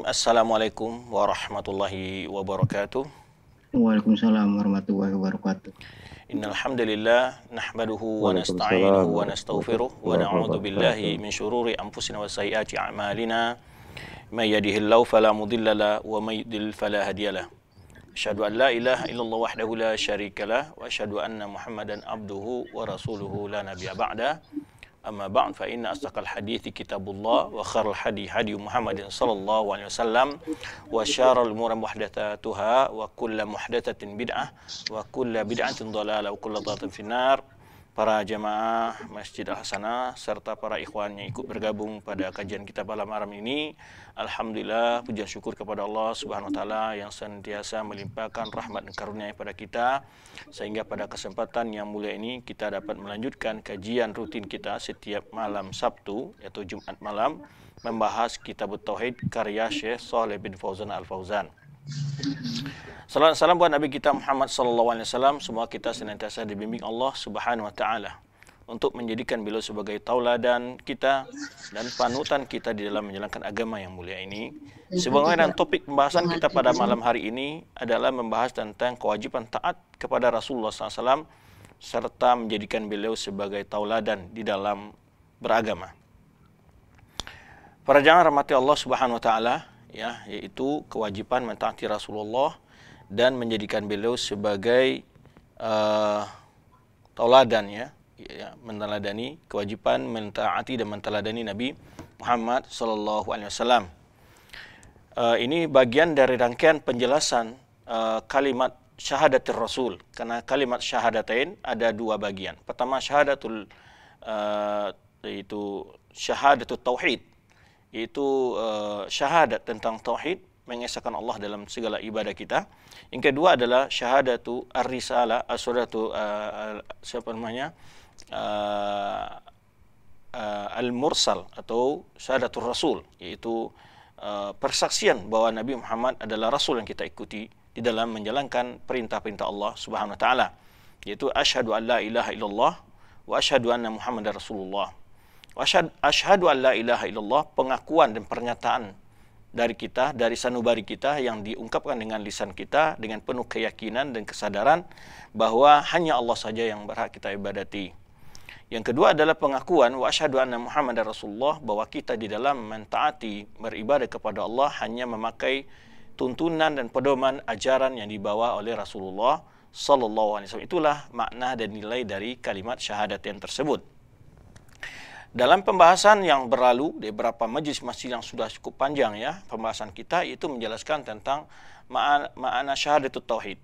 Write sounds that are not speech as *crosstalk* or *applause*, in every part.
Assalamualaikum warahmatullahi wabarakatuh. Waalaikumsalam warahmatullahi wabarakatuh. Innal hamdalillah nahmaduhu wa nasta'inuhu wa nastaghfiruh wa na'udzu billahi min shururi anfusina wa sayyiati a'malina. May yahdihillahu fala mudilla la wa may yudlil fala hadiyalah. Asyhadu an la ilaha illallah wahdahu la syarikalah wa asyhadu anna Muhammadan abduhu wa rasuluhu la nabiyya ba'da. أما بعد فإن أصدق الحديث كتاب الله وخير الحديث هدي محمد صلى الله عليه وسلم وشار الأمور محدثاتها وكل محدثة بدعة وكل بدعة ضلالة وكل ضلالة في النار para jemaah Masjid Al Hasanah serta para ikhwan yang ikut bergabung pada kajian kita malam haram ini. Alhamdulillah puja syukur kepada Allah Subhanahu Wa Taala yang sentiasa melimpahkan rahmat dan karunia kepada kita sehingga pada kesempatan yang mulia ini kita dapat melanjutkan kajian rutin kita setiap malam Sabtu atau Jumat malam membahas kitab Tauhid karya Syekh Saleh bin Fauzan Al Fauzan. Salam salam buat Nabi kita Muhammad sallallahu alaihi wasallam. Semua kita senantiasa dibimbing Allah Subhanahu wa taala untuk menjadikan beliau sebagai tauladan kita dan panutan kita di dalam menjalankan agama yang mulia ini. Sebagaimana dan topik pembahasan kita pada malam hari ini adalah membahas tentang kewajiban taat kepada Rasulullah SAW serta menjadikan beliau sebagai tauladan di dalam beragama. Para jangan rahmati Allah Subhanahu wa taala, ya yaitu kewajiban mentaati Rasulullah dan menjadikan beliau sebagai uh, tauladan ya, ya meneladani kewajiban mentaati dan menteladani Nabi Muhammad Sallallahu Alaihi Wasallam. Eh, ini bagian dari rangkaian penjelasan uh, kalimat syahadatul Rasul karena kalimat syahadatain ada dua bagian. Pertama syahadatul uh, yaitu syahadatul tauhid yaitu uh, syahadat tentang tauhid mengesahkan Allah dalam segala ibadah kita. Yang kedua adalah syahadatu ar-risalah, as suratu uh, eh, eh, siapa namanya? Uh, uh, al-mursal atau syahadatul rasul yaitu uh, persaksian bahwa Nabi Muhammad adalah rasul yang kita ikuti di dalam menjalankan perintah-perintah Allah Subhanahu wa taala yaitu asyhadu an la ilaha illallah wa asyhadu anna muhammadar rasulullah Ashad, ashadu an la ilaha illallah pengakuan dan pernyataan dari kita, dari sanubari kita yang diungkapkan dengan lisan kita dengan penuh keyakinan dan kesadaran bahawa hanya Allah saja yang berhak kita ibadati. Yang kedua adalah pengakuan wa ashadu anna Muhammad Rasulullah bahawa kita di dalam mentaati beribadah kepada Allah hanya memakai tuntunan dan pedoman ajaran yang dibawa oleh Rasulullah sallallahu alaihi wasallam itulah makna dan nilai dari kalimat syahadat yang tersebut Dalam pembahasan yang berlalu di beberapa majelis masjid yang sudah cukup panjang ya, pembahasan kita itu menjelaskan tentang ma'ana syahadatut tauhid.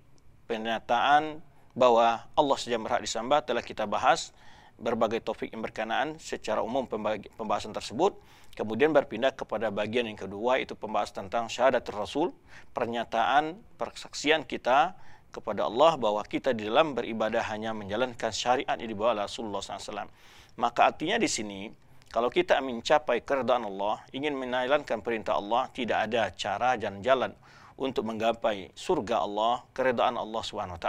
Pernyataan bahwa Allah saja berhak disembah telah kita bahas berbagai topik yang berkenaan secara umum pembahasan tersebut. Kemudian berpindah kepada bagian yang kedua itu pembahasan tentang syahadatul rasul, pernyataan persaksian kita kepada Allah bahwa kita di dalam beribadah hanya menjalankan syariat yang dibawa Rasulullah SAW. Maka artinya di sini, kalau kita mencapai keridaan Allah, ingin menjalankan perintah Allah, tidak ada cara dan jalan untuk menggapai surga Allah, keridaan Allah SWT,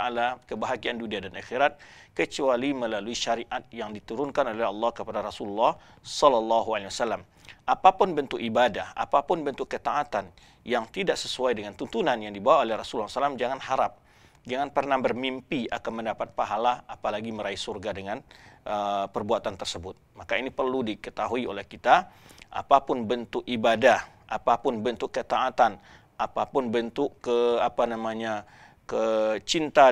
kebahagiaan dunia dan akhirat, kecuali melalui syariat yang diturunkan oleh Allah kepada Rasulullah Sallallahu Alaihi Wasallam. Apapun bentuk ibadah, apapun bentuk ketaatan yang tidak sesuai dengan tuntunan yang dibawa oleh Rasulullah SAW, jangan harap. Jangan pernah bermimpi akan mendapat pahala, apalagi meraih surga dengan Eh, perbuatan tersebut. Maka ini perlu diketahui oleh kita, apapun bentuk ibadah, apapun bentuk ketaatan, apapun bentuk ke apa namanya ke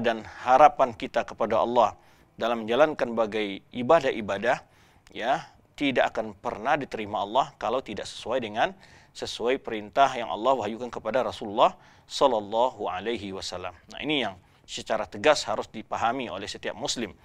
dan harapan kita kepada Allah dalam menjalankan bagai ibadah-ibadah ya tidak akan pernah diterima Allah kalau tidak sesuai dengan sesuai perintah yang Allah wahyukan kepada Rasulullah sallallahu alaihi wasallam. Nah, ini yang secara tegas harus dipahami oleh setiap muslim.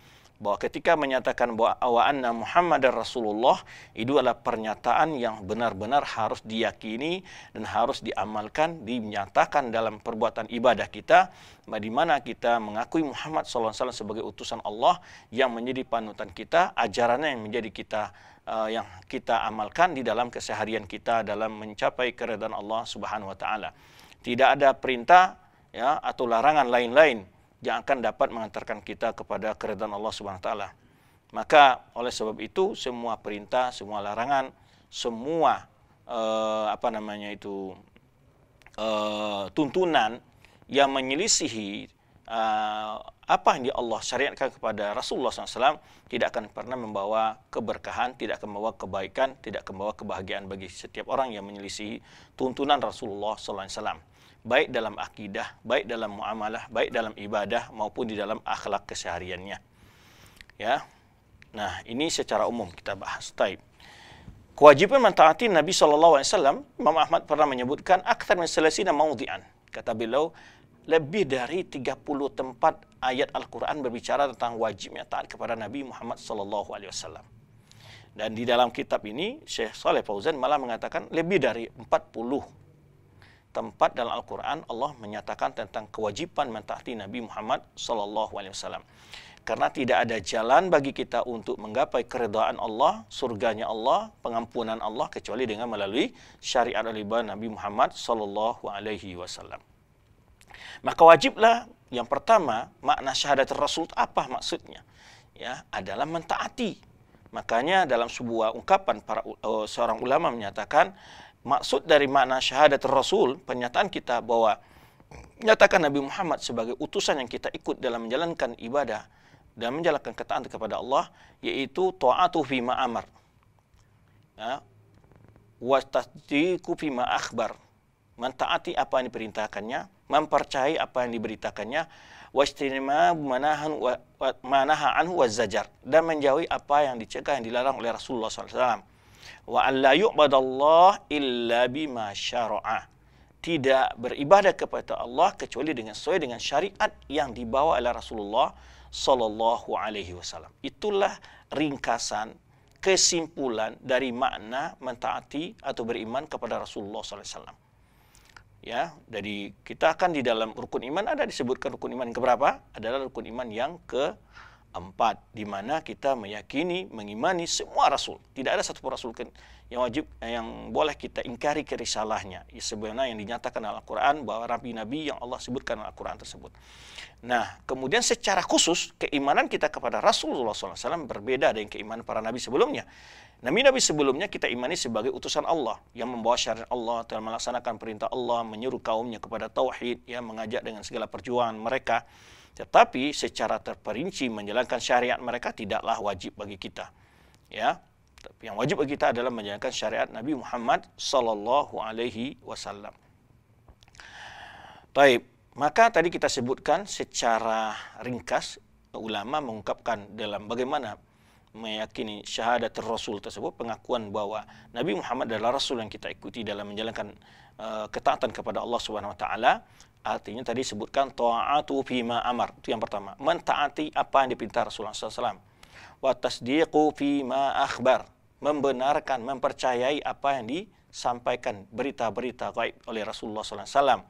Bahawa ketika menyatakan bahwa awalnya Muhammad Muhammadar Rasulullah itu adalah pernyataan yang benar-benar harus diyakini dan harus diamalkan dinyatakan dalam perbuatan ibadah kita di mana kita mengakui Muhammad sallallahu alaihi wasallam sebagai utusan Allah yang menjadi panutan kita ajarannya yang menjadi kita eh, yang kita amalkan di dalam keseharian kita dalam mencapai keridhaan Allah Subhanahu wa taala. Tidak ada perintah ya atau larangan lain-lain yang akan dapat mengantarkan kita kepada keridhaan Allah Subhanahu wa taala. Maka oleh sebab itu semua perintah, semua larangan, semua uh, apa namanya itu eh, tuntunan yang menyelisihi eh, apa yang Allah syariatkan kepada Rasulullah SAW tidak akan pernah membawa keberkahan, tidak akan membawa kebaikan, tidak akan membawa kebahagiaan bagi setiap orang yang menyelisihi tuntunan Rasulullah SAW baik dalam akidah, baik dalam muamalah, baik dalam ibadah maupun di dalam akhlak kesehariannya. Ya. Nah, ini secara umum kita bahas. Taib. Kewajiban mentaati Nabi SAW, Imam Ahmad pernah menyebutkan, Akhtar min selasina maudian. Kata beliau, lebih dari 30 tempat ayat Al-Quran berbicara tentang wajibnya taat kepada Nabi Muhammad SAW. Dan di dalam kitab ini, Syekh Saleh Fauzan malah mengatakan lebih dari 40 tempat dalam Al-Quran Allah menyatakan tentang kewajiban mentaati Nabi Muhammad SAW. Karena tidak ada jalan bagi kita untuk menggapai keredaan Allah, surganya Allah, pengampunan Allah kecuali dengan melalui syariat al Al-Iban Nabi Muhammad SAW. Maka wajiblah yang pertama makna syahadat Rasul apa maksudnya? Ya, adalah mentaati. Makanya dalam sebuah ungkapan para uh, seorang ulama menyatakan maksud dari makna syahadat Rasul, pernyataan kita bahwa nyatakan Nabi Muhammad sebagai utusan yang kita ikut dalam menjalankan ibadah dan menjalankan ketaatan kepada Allah yaitu taatu fi ma'amar ya wa tasdiqu fi akhbar mentaati apa yang diperintahkannya mempercayai apa yang diberitakannya wajtinima manahan manaha anhu was-zajar dan menjauhi apa yang dicegah yang dilarang oleh Rasulullah SAW wa an la yu'badallah illa bima syara'a tidak beribadah kepada Allah kecuali dengan sesuai dengan syariat yang dibawa oleh Rasulullah sallallahu alaihi wasallam itulah ringkasan kesimpulan dari makna mentaati atau beriman kepada Rasulullah sallallahu alaihi wasallam ya dari kita akan di dalam rukun iman ada disebutkan rukun iman yang keberapa adalah rukun iman yang ke Empat, di mana kita meyakini, mengimani semua rasul. Tidak ada satu rasul yang wajib, eh, yang boleh kita ingkari kerisalahnya. Ya, sebenarnya yang dinyatakan dalam Al-Quran, bahwa Nabi-Nabi yang Allah sebutkan dalam Al-Quran tersebut. Nah, kemudian secara khusus, keimanan kita kepada Rasulullah SAW berbeda dengan keimanan para Nabi sebelumnya. Nabi-Nabi sebelumnya kita imani sebagai utusan Allah yang membawa syariat Allah telah melaksanakan perintah Allah, menyuruh kaumnya kepada tauhid, yang mengajak dengan segala perjuangan mereka. tetapi secara terperinci menjalankan syariat mereka tidaklah wajib bagi kita ya tapi yang wajib bagi kita adalah menjalankan syariat Nabi Muhammad sallallahu alaihi wasallam baik maka tadi kita sebutkan secara ringkas ulama mengungkapkan dalam bagaimana meyakini syahadat Rasul tersebut pengakuan bahwa Nabi Muhammad adalah Rasul yang kita ikuti dalam menjalankan uh, ketaatan kepada Allah Subhanahu Wa Taala artinya tadi sebutkan ta'atu fi amar itu yang pertama mentaati apa yang diperintah Rasulullah SAW wa tasdiqu fi ma akhbar membenarkan mempercayai apa yang disampaikan berita-berita gaib oleh Rasulullah SAW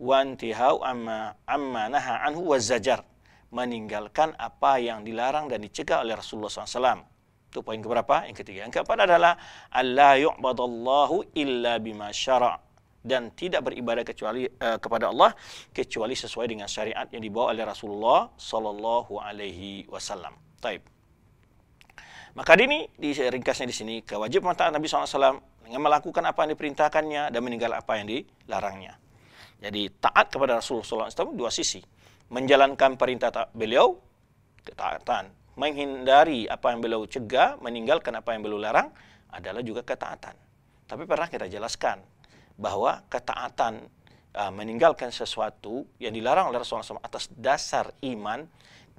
wa antihau amma amma naha anhu wa zajar meninggalkan apa yang dilarang dan dicegah oleh Rasulullah SAW. Itu poin keberapa? Yang ketiga. Yang keempat adalah Allah yu'badallahu illa bima syara' dan tidak beribadah kecuali uh, kepada Allah kecuali sesuai dengan syariat yang dibawa oleh Rasulullah sallallahu alaihi wasallam. Taib. Maka ini di ringkasnya di sini kewajiban taat Nabi SAW dengan melakukan apa yang diperintahkannya dan meninggal apa yang dilarangnya. Jadi taat kepada Rasulullah SAW dua sisi menjalankan perintah beliau ketaatan menghindari apa yang beliau cegah meninggalkan apa yang beliau larang adalah juga ketaatan tapi pernah kita jelaskan bahwa ketaatan eh, meninggalkan sesuatu yang dilarang oleh Rasulullah SAW atas dasar iman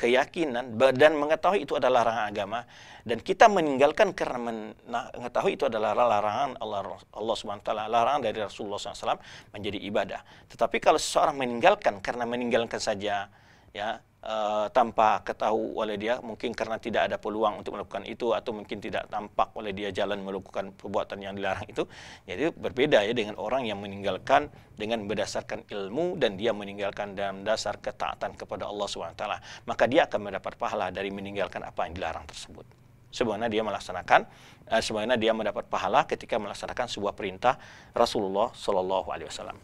keyakinan dan mengetahui itu adalah larangan agama dan kita meninggalkan karena mengetahui itu adalah larangan Allah Allah Subhanahu larangan dari Rasulullah SAW menjadi ibadah. Tetapi kalau seseorang meninggalkan karena meninggalkan saja ya uh, tanpa ketahui oleh dia mungkin karena tidak ada peluang untuk melakukan itu atau mungkin tidak tampak oleh dia jalan melakukan perbuatan yang dilarang itu jadi ya berbeda ya dengan orang yang meninggalkan dengan berdasarkan ilmu dan dia meninggalkan dalam dasar ketaatan kepada Allah SWT maka dia akan mendapat pahala dari meninggalkan apa yang dilarang tersebut sebenarnya dia melaksanakan uh, eh, sebenarnya dia mendapat pahala ketika melaksanakan sebuah perintah Rasulullah Shallallahu Alaihi Wasallam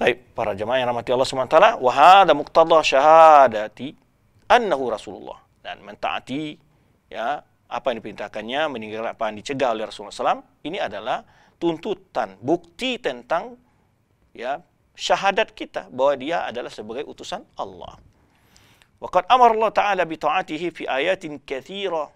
tapi para jemaah yang rahmati Allah SWT wa hadha muqtada syahadati annahu Rasulullah dan mentaati ya apa yang diperintahkannya meninggalkan apa yang dicegah oleh Rasulullah SAW ini adalah tuntutan bukti tentang ya syahadat kita bahwa dia adalah sebagai utusan Allah. Waqad amar Allah Ta'ala bi fi ayatin kathira.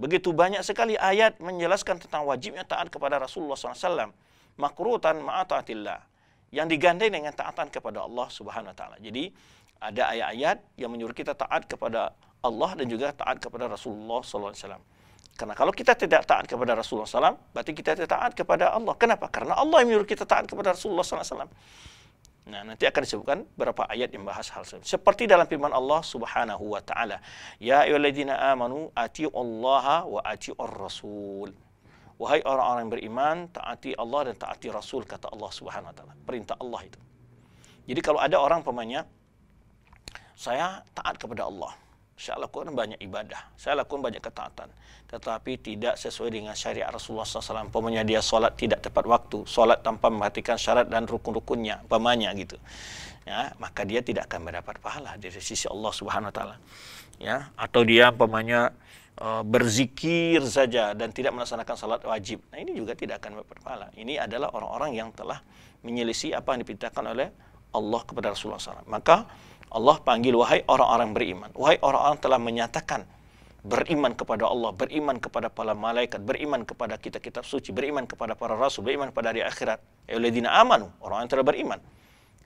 Begitu banyak sekali ayat menjelaskan tentang wajibnya taat kepada Rasulullah SAW. Makrutan ma'atatillah yang digandeng dengan taatan kepada Allah Subhanahu wa taala. Jadi ada ayat-ayat yang menyuruh kita taat kepada Allah dan juga taat kepada Rasulullah sallallahu alaihi wasallam. Karena kalau kita tidak taat kepada Rasulullah SAW, berarti kita tidak taat kepada Allah. Kenapa? Karena Allah yang menyuruh kita taat kepada Rasulullah SAW. Nah, nanti akan disebutkan beberapa ayat yang membahas hal tersebut. Seperti dalam firman Allah Subhanahu wa taala, "Ya ayyuhalladzina amanu Allah wa Ati rasul." Wahai orang-orang yang beriman, taati Allah dan taati Rasul, kata Allah Subhanahu wa taala. Perintah Allah itu. Jadi kalau ada orang pemanya saya taat kepada Allah. Saya lakukan banyak ibadah, saya lakukan banyak ketaatan, tetapi tidak sesuai dengan syariat Rasulullah SAW. Pemanya dia solat tidak tepat waktu, Solat tanpa memperhatikan syarat dan rukun-rukunnya, pemanya gitu. Ya, maka dia tidak akan mendapat pahala dari sisi Allah Subhanahu Wa Taala. Ya, atau dia pemanya Eh, berzikir saja dan tidak melaksanakan salat wajib. Nah, ini juga tidak akan berpahala. Ini adalah orang-orang yang telah menyelisih apa yang diperintahkan oleh Allah kepada Rasulullah SAW. Maka Allah panggil, wahai orang-orang beriman, wahai orang-orang telah menyatakan beriman kepada Allah, beriman kepada para malaikat, beriman kepada kitab-kitab suci, beriman kepada para rasul, beriman kepada hari akhirat. Euladina ya amanu, orang yang telah beriman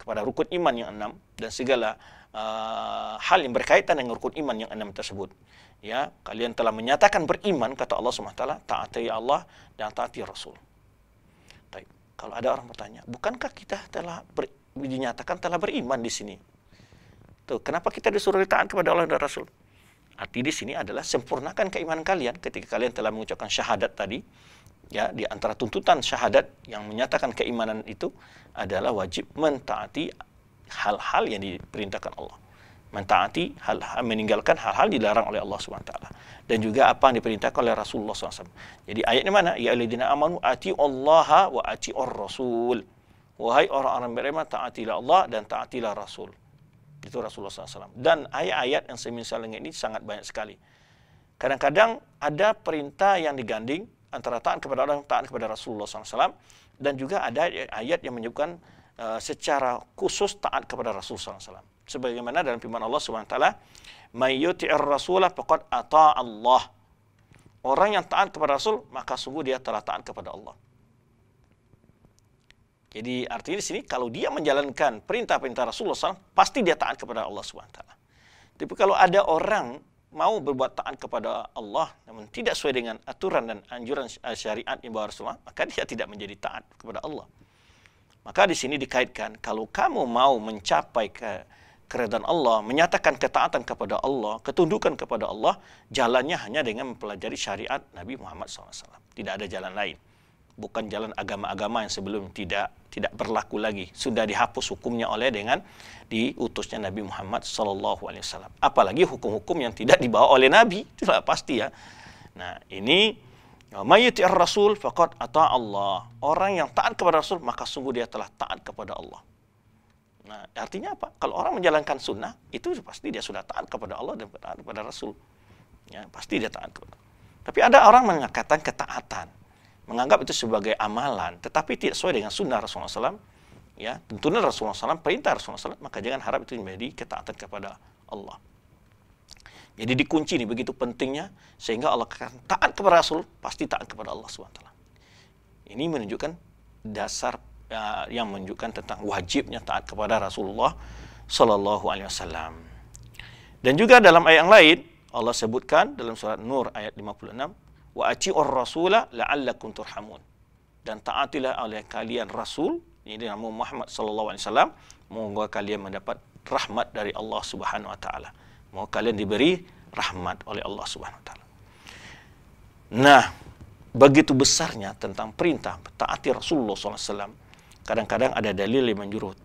kepada rukun iman yang enam dan segala uh, hal yang berkaitan dengan rukun iman yang enam tersebut. Ya, kalian telah menyatakan beriman kata Allah SWT, taati Allah dan taati Rasul. Baik. Kalau ada orang bertanya, bukankah kita telah ber, dinyatakan telah beriman di sini? Tuh, kenapa kita disuruh taat kepada Allah dan Rasul? Arti di sini adalah sempurnakan keimanan kalian ketika kalian telah mengucapkan syahadat tadi ya di antara tuntutan syahadat yang menyatakan keimanan itu adalah wajib mentaati hal-hal yang diperintahkan Allah mentaati hal, hal meninggalkan hal-hal dilarang oleh Allah SWT dan juga apa yang diperintahkan oleh Rasulullah SAW jadi ayatnya mana ya alladzina amanu ati Allah wa ati rasul wahai orang-orang beriman taatilah Allah dan taatilah Rasul itu Rasulullah SAW dan ayat-ayat yang semisal dengan ini sangat banyak sekali kadang-kadang ada perintah yang diganding antara taat kepada Allah taat kepada Rasulullah SAW dan juga ada ayat yang menyebutkan uh, secara khusus taat kepada Rasul SAW sebagaimana dalam firman Allah SWT mayyuti'ir rasulah faqad ata Allah orang yang taat kepada Rasul maka sungguh dia telah taat kepada Allah jadi artinya di sini kalau dia menjalankan perintah-perintah Rasulullah SAW pasti dia taat kepada Allah Subhanahu wa taala tapi kalau ada orang mau berbuat taat kepada Allah namun tidak sesuai dengan aturan dan anjuran eh, syariat yang bawa Rasulullah maka dia tidak menjadi taat kepada Allah maka di sini dikaitkan kalau kamu mau mencapai ke keredan Allah menyatakan ketaatan kepada Allah ketundukan kepada Allah jalannya hanya dengan mempelajari syariat Nabi Muhammad SAW tidak ada jalan lain bukan jalan agama-agama yang sebelum tidak tidak berlaku lagi sudah dihapus hukumnya oleh dengan diutusnya Nabi Muhammad saw apalagi hukum-hukum yang tidak dibawa oleh Nabi itulah pasti ya nah ini mayyitir rasul fakat atau Allah orang yang taat kepada Rasul maka sungguh dia telah taat kepada Allah nah artinya apa kalau orang menjalankan sunnah itu pasti dia sudah taat kepada Allah dan taat kepada Rasul ya pasti dia taat kepada Allah. tapi ada orang mengatakan ketaatan menganggap itu sebagai amalan, tetapi tidak sesuai dengan sunnah Rasulullah SAW, ya tentunya Rasulullah SAW perintah Rasulullah SAW, maka jangan harap itu menjadi ketaatan kepada Allah. Jadi dikunci ini begitu pentingnya sehingga Allah akan taat kepada Rasul pasti taat kepada Allah SWT. Ini menunjukkan dasar uh, yang menunjukkan tentang wajibnya taat kepada Rasulullah saw Alaihi Wasallam. Dan juga dalam ayat yang lain Allah sebutkan dalam surat Nur ayat 56 wa atiur rasula la'allakum turhamun dan taatilah oleh kalian rasul ini nama Muhammad sallallahu alaihi wasallam moga kalian mendapat rahmat dari Allah Subhanahu wa taala moga kalian diberi rahmat oleh Allah Subhanahu wa taala nah begitu besarnya tentang perintah taati Rasulullah sallallahu alaihi wasallam, kadang-kadang ada dalil yang menjuru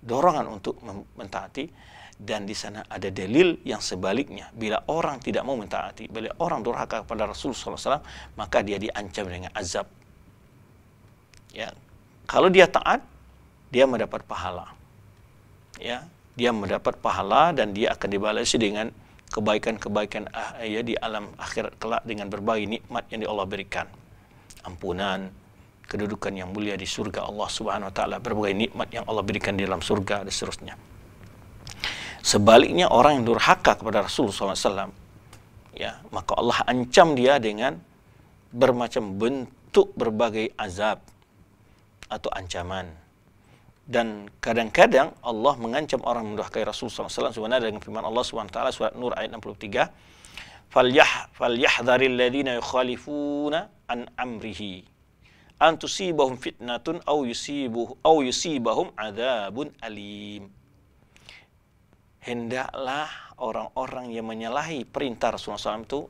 dorongan untuk mentaati dan di sana ada dalil yang sebaliknya bila orang tidak mau mentaati bila orang durhaka kepada Rasul SAW maka dia diancam dengan azab ya kalau dia taat dia mendapat pahala ya dia mendapat pahala dan dia akan dibalas dengan kebaikan-kebaikan ah, eh, ya di alam akhirat kelak dengan berbagai nikmat yang Allah berikan ampunan kedudukan yang mulia di surga Allah Subhanahu wa taala berbagai nikmat yang Allah berikan di dalam surga dan seterusnya Sebaliknya orang yang durhaka kepada Rasul SAW, ya, maka Allah ancam dia dengan bermacam bentuk berbagai azab atau ancaman. Dan kadang-kadang Allah mengancam orang durhaka Rasul SAW sebenarnya dengan firman Allah SWT surat Nur ayat 63. Falyah falyahdharil ladzina yukhalifuna an amrihi an fitnatun aw yusibahum alim hendaklah orang-orang yang menyalahi perintah Rasulullah SAW itu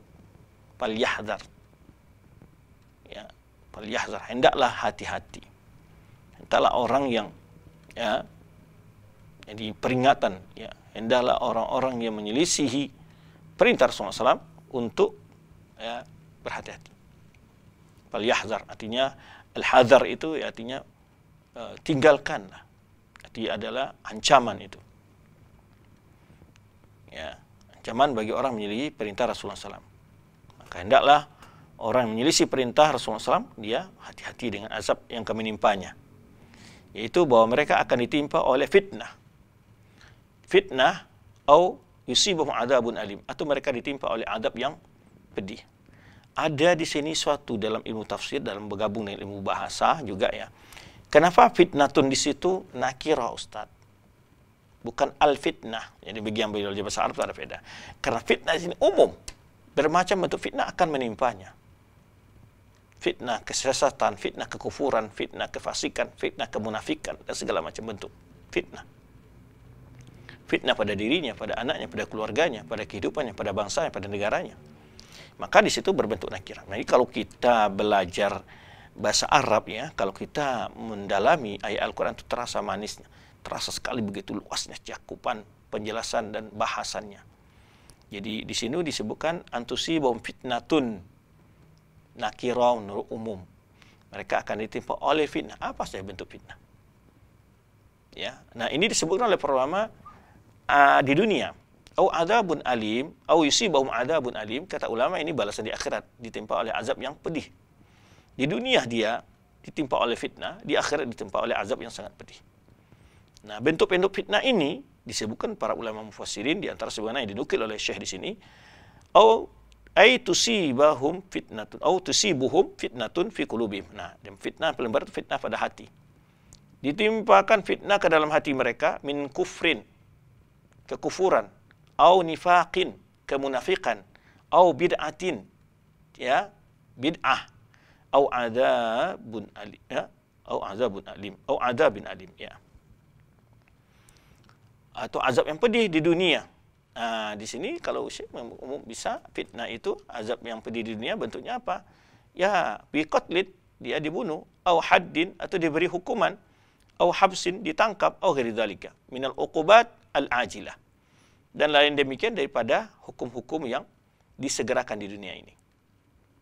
palyahdar. Ya, palyahdar. Hendaklah hati-hati. Hendaklah orang yang ya, jadi peringatan ya hendaklah orang-orang yang menyelisihi perintah Rasulullah SAW untuk ya, berhati-hati. Palyahdar artinya al-hadar itu ya, artinya uh, tinggalkanlah. Jadi adalah ancaman itu ya ancaman bagi orang menyelisi perintah Rasulullah SAW. Maka hendaklah orang yang menyelisi perintah Rasulullah SAW, dia hati-hati dengan azab yang kami nimpanya. Yaitu bahwa mereka akan ditimpa oleh fitnah. Fitnah atau yusibahum adabun alim. Atau mereka ditimpa oleh adab yang pedih. Ada di sini suatu dalam ilmu tafsir, dalam bergabung dengan ilmu bahasa juga ya. Kenapa fitnatun di situ nakira Ustadz? bukan al fitnah. Jadi bagi yang belajar bahasa Arab ada beda. Karena fitnah di umum, bermacam bentuk fitnah akan menimpanya. Fitnah kesesatan, fitnah kekufuran, fitnah kefasikan, fitnah kemunafikan dan segala macam bentuk fitnah. Fitnah pada dirinya, pada anaknya, pada keluarganya, pada kehidupannya, pada bangsanya, pada negaranya. Maka di situ berbentuk nakirah. jadi kalau kita belajar bahasa Arab ya, kalau kita mendalami ayat Al-Quran itu terasa manisnya Terasa sekali begitu luasnya cakupan penjelasan dan bahasannya. Jadi di sini disebutkan antusi bom fitnatun nakiraun umum. Mereka akan ditimpa oleh fitnah. Apa saja bentuk fitnah? Ya. Nah, ini disebutkan oleh para ulama uh, di dunia. Au adabun alim, au yusibahum adabun alim. Kata ulama ini balasan di akhirat ditimpa oleh azab yang pedih. Di dunia dia ditimpa oleh fitnah, di akhirat ditimpa oleh azab yang sangat pedih. Nah, bentuk-bentuk fitnah ini disebutkan para ulama mufassirin di antara sebagaimana yang dinukil oleh Syekh di sini, au ai tusibahum fitnatun au tusibuhum fitnatun fi qulubihim. Nah, dan fitnah paling berat fitnah pada hati. Ditimpakan fitnah ke dalam hati mereka min kufrin kekufuran au nifaqin kemunafikan au bid'atin ya bid'ah au adabun alim ya au adabun alim au adabin alim ya atau azab yang pedih di dunia. Ah, di sini kalau Syekh umum bisa fitnah itu azab yang pedih di dunia bentuknya apa? Ya, biqatlid dia dibunuh, atau haddin atau diberi hukuman, atau habsin ditangkap, atau ghairi dzalika minal uqubat al-ajilah. Dan lain demikian daripada hukum-hukum yang disegerakan di dunia ini.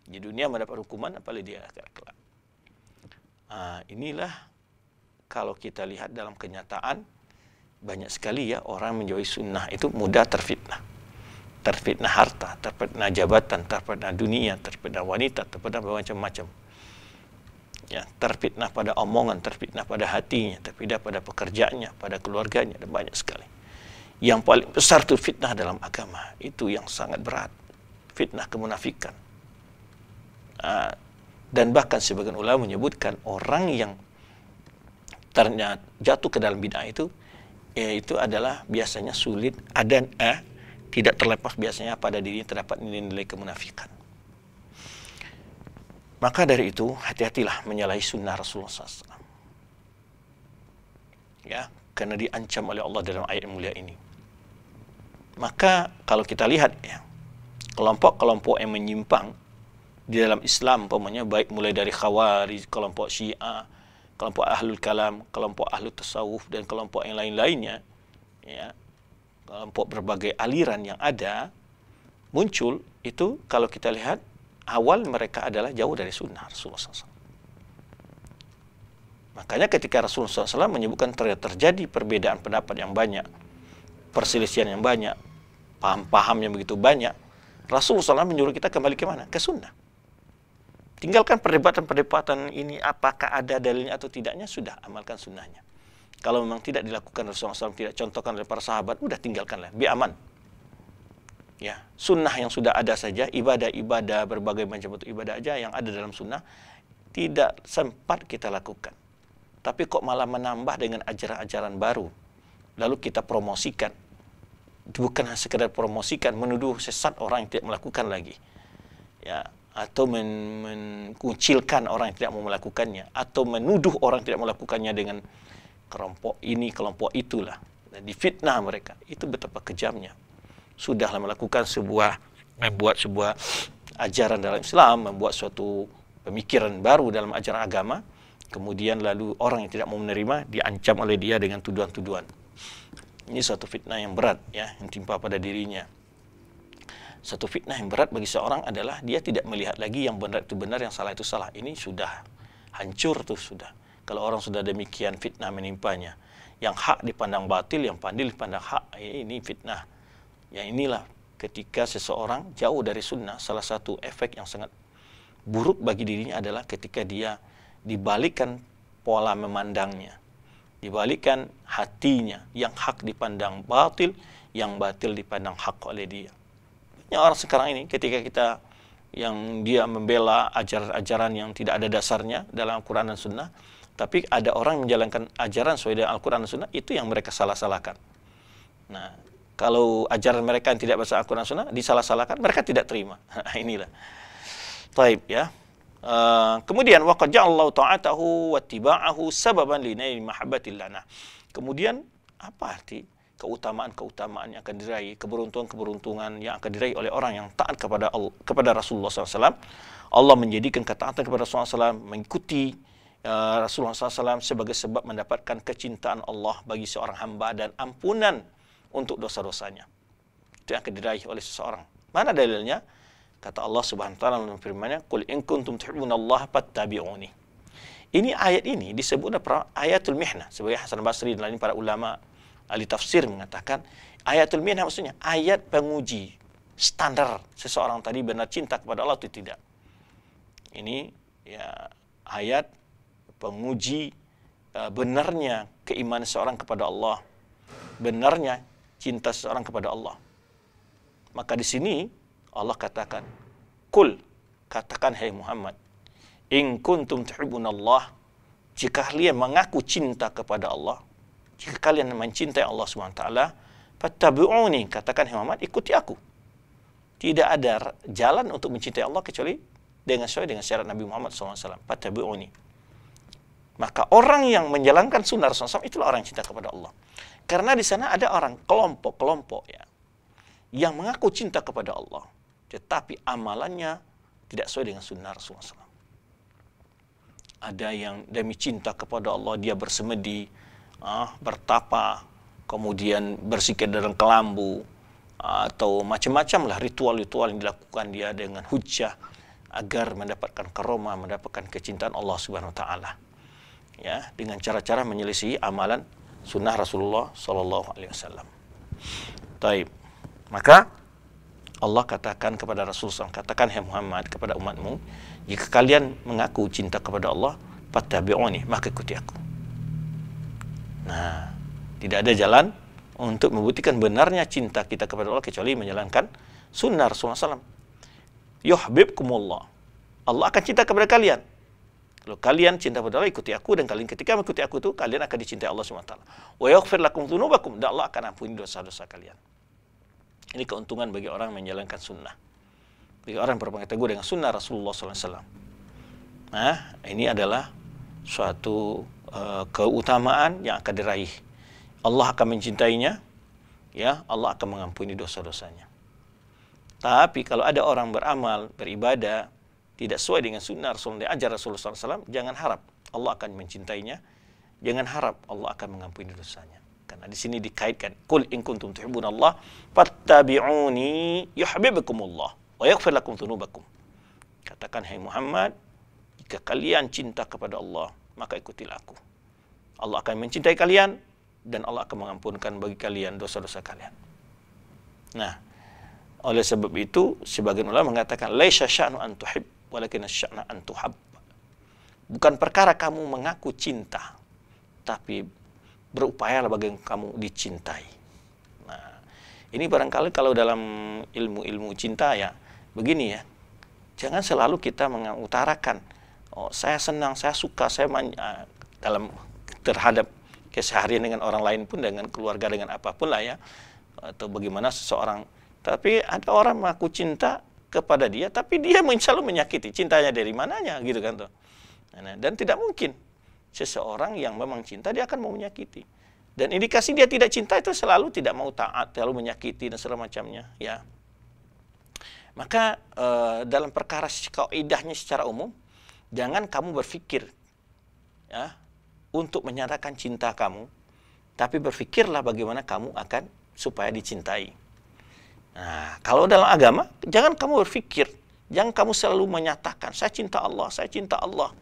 Di dunia mendapat hukuman apalagi dia akhirat kelak. Ah, inilah kalau kita lihat dalam kenyataan banyak sekali ya orang menjauhi sunnah itu mudah terfitnah terfitnah harta terfitnah jabatan terfitnah dunia terfitnah wanita terfitnah macam-macam ya terfitnah pada omongan terfitnah pada hatinya terfitnah pada pekerjaannya pada keluarganya ada banyak sekali yang paling besar itu fitnah dalam agama itu yang sangat berat fitnah kemunafikan dan bahkan sebagian ulama menyebutkan orang yang ternyata jatuh ke dalam bid'ah itu yaitu adalah biasanya sulit ada eh, tidak terlepas biasanya pada diri terdapat nilai-nilai kemunafikan. Maka dari itu hati-hatilah menyalahi sunnah Rasulullah SAW. Ya, karena diancam oleh Allah dalam ayat mulia ini. Maka kalau kita lihat ya, kelompok-kelompok yang menyimpang di dalam Islam, pokoknya baik mulai dari Khawarij, kelompok Syiah, kelompok ahlul kalam, kelompok ahlul tasawuf dan kelompok yang lain-lainnya, ya, kelompok berbagai aliran yang ada muncul itu kalau kita lihat awal mereka adalah jauh dari sunnah Rasulullah SAW. Makanya ketika Rasulullah SAW menyebutkan terjadi perbedaan pendapat yang banyak, perselisihan yang banyak, paham-paham yang begitu banyak, Rasulullah SAW menyuruh kita kembali ke mana? Ke sunnah. Tinggalkan perdebatan-perdebatan ini apakah ada dalilnya atau tidaknya sudah amalkan sunnahnya. Kalau memang tidak dilakukan Rasulullah SAW tidak contohkan oleh para sahabat, udah tinggalkanlah, bi aman. Ya, sunnah yang sudah ada saja, ibadah-ibadah berbagai macam bentuk ibadah aja yang ada dalam sunnah tidak sempat kita lakukan. Tapi kok malah menambah dengan ajaran-ajaran baru. Lalu kita promosikan. Bukan sekedar promosikan, menuduh sesat orang yang tidak melakukan lagi. Ya, atau men mengucilkan orang yang tidak mau melakukannya atau menuduh orang yang tidak melakukannya dengan kelompok ini kelompok itulah dan difitnah mereka itu betapa kejamnya sudahlah melakukan sebuah membuat sebuah ajaran dalam Islam membuat suatu pemikiran baru dalam ajaran agama kemudian lalu orang yang tidak mau menerima diancam oleh dia dengan tuduhan-tuduhan ini suatu fitnah yang berat ya yang timpa pada dirinya satu fitnah yang berat bagi seorang adalah dia tidak melihat lagi yang benar itu benar, yang salah itu salah. Ini sudah hancur tuh sudah. Kalau orang sudah demikian fitnah menimpanya. Yang hak dipandang batil, yang pandil dipandang hak. Ya ini fitnah. Yang inilah ketika seseorang jauh dari sunnah, salah satu efek yang sangat buruk bagi dirinya adalah ketika dia dibalikkan pola memandangnya dibalikan hatinya yang hak dipandang batil yang batil dipandang hak oleh dia banyak orang sekarang ini ketika kita yang dia membela ajaran-ajaran yang tidak ada dasarnya dalam Al-Quran dan Sunnah, tapi ada orang yang menjalankan ajaran sesuai dengan Al-Quran dan Sunnah, itu yang mereka salah-salahkan. Nah, kalau ajaran mereka yang tidak bahasa Al-Quran dan Sunnah disalah-salahkan, mereka tidak terima. *laughs* Nah, inilah. Taib ya. Uh, kemudian waqad ja'allahu ta'atahu wa tiba'ahu sababan li nah, kemudian apa arti keutamaan-keutamaan yang akan diraih, keberuntungan-keberuntungan yang akan diraih oleh orang yang taat kepada Allah, kepada Rasulullah SAW. Allah menjadikan ketaatan kepada Rasulullah SAW mengikuti uh, Rasulullah SAW sebagai sebab mendapatkan kecintaan Allah bagi seorang hamba dan ampunan untuk dosa-dosanya. Itu yang akan diraih oleh seseorang. Mana dalilnya? Kata Allah Subhanahu Wa Taala dalam firman-Nya, "Qul in kuntum tuhibbuna Allah fattabi'uni." Ini ayat ini disebut ayatul mihna, sebagai Hasan Basri dan lain para ulama ahli tafsir mengatakan ayatul minhaj maksudnya ayat penguji standar seseorang tadi benar cinta kepada Allah atau tidak. Ini ya ayat penguji uh, benarnya keimanan seorang kepada Allah, benarnya cinta seorang kepada Allah. Maka di sini Allah katakan, "Kul, katakan hai hey Muhammad, in kuntum tuhibbunallah, jika kalian mengaku cinta kepada Allah, jika kalian mencintai Allah Swt, wa taala, katakan hai Muhammad, ikuti aku. Tidak ada jalan untuk mencintai Allah kecuali dengan sesuai dengan syarat Nabi Muhammad SAW. Fattabi'uni. Maka orang yang menjalankan sunnah Rasulullah SAW itulah orang yang cinta kepada Allah. Karena di sana ada orang kelompok-kelompok ya yang mengaku cinta kepada Allah, tetapi amalannya tidak sesuai dengan sunnah Rasulullah SAW. Ada yang demi cinta kepada Allah dia bersemedi, uh, bertapa, kemudian bersikir dalam kelambu, ah, atau macam-macam lah ritual-ritual yang dilakukan dia dengan hujah agar mendapatkan karoma, mendapatkan kecintaan Allah Subhanahu Wa Taala. Ya, dengan cara-cara menyelisih amalan sunnah Rasulullah Sallallahu Alaihi Wasallam. Taib. Maka Allah katakan kepada Rasulullah SAW, katakan hai Muhammad kepada umatmu, jika kalian mengaku cinta kepada Allah, fattabi'uni, maka ikuti aku. Nah, tidak ada jalan untuk membuktikan benarnya cinta kita kepada Allah kecuali menjalankan sunnah Rasulullah SAW. Yuhbibkumullah. Allah akan cinta kepada kalian. Kalau kalian cinta kepada Allah, ikuti aku. Dan kalian ketika mengikuti aku itu, kalian akan dicintai Allah SWT. Wa yaghfir lakum dhunubakum. Dan Allah akan ampuni dosa-dosa kalian. Ini keuntungan bagi orang menjalankan sunnah. Bagi orang yang berpegang teguh dengan sunnah Rasulullah SAW. Nah, ini adalah suatu uh, keutamaan yang akan diraih. Allah akan mencintainya, ya Allah akan mengampuni dosa-dosanya. Tapi kalau ada orang beramal, beribadah, tidak sesuai dengan sunnah Rasulullah dan ajar Rasulullah SAW, jangan harap Allah akan mencintainya, jangan harap Allah akan mengampuni dosanya. Karena di sini dikaitkan, Qul in kuntum tuhibun Allah, fattabi'uni Allah, wa yakfir lakum Katakan, hai hey Muhammad, jika kalian cinta kepada Allah, maka ikutilah aku. Allah akan mencintai kalian dan Allah akan mengampunkan bagi kalian dosa-dosa kalian. Nah, oleh sebab itu sebagian ulama mengatakan laisa sya'nu an tuhib walakin sya'na an tuhab. Bukan perkara kamu mengaku cinta, tapi berupayalah bagi kamu dicintai. Nah, ini barangkali kalau dalam ilmu-ilmu cinta ya begini ya. Jangan selalu kita mengutarakan oh saya senang saya suka saya uh, dalam terhadap keseharian dengan orang lain pun dengan keluarga dengan apapun lah ya atau bagaimana seseorang tapi ada orang mengaku cinta kepada dia tapi dia selalu menyakiti cintanya dari mananya gitu kan tuh nah, dan tidak mungkin seseorang yang memang cinta dia akan mau menyakiti dan indikasi dia tidak cinta itu selalu tidak mau taat selalu menyakiti dan segala macamnya ya maka e, dalam perkara kaidahnya secara umum jangan kamu berpikir ya, untuk menyatakan cinta kamu, tapi berpikirlah bagaimana kamu akan supaya dicintai. Nah, kalau dalam agama, jangan kamu berpikir, jangan kamu selalu menyatakan, saya cinta Allah, saya cinta Allah,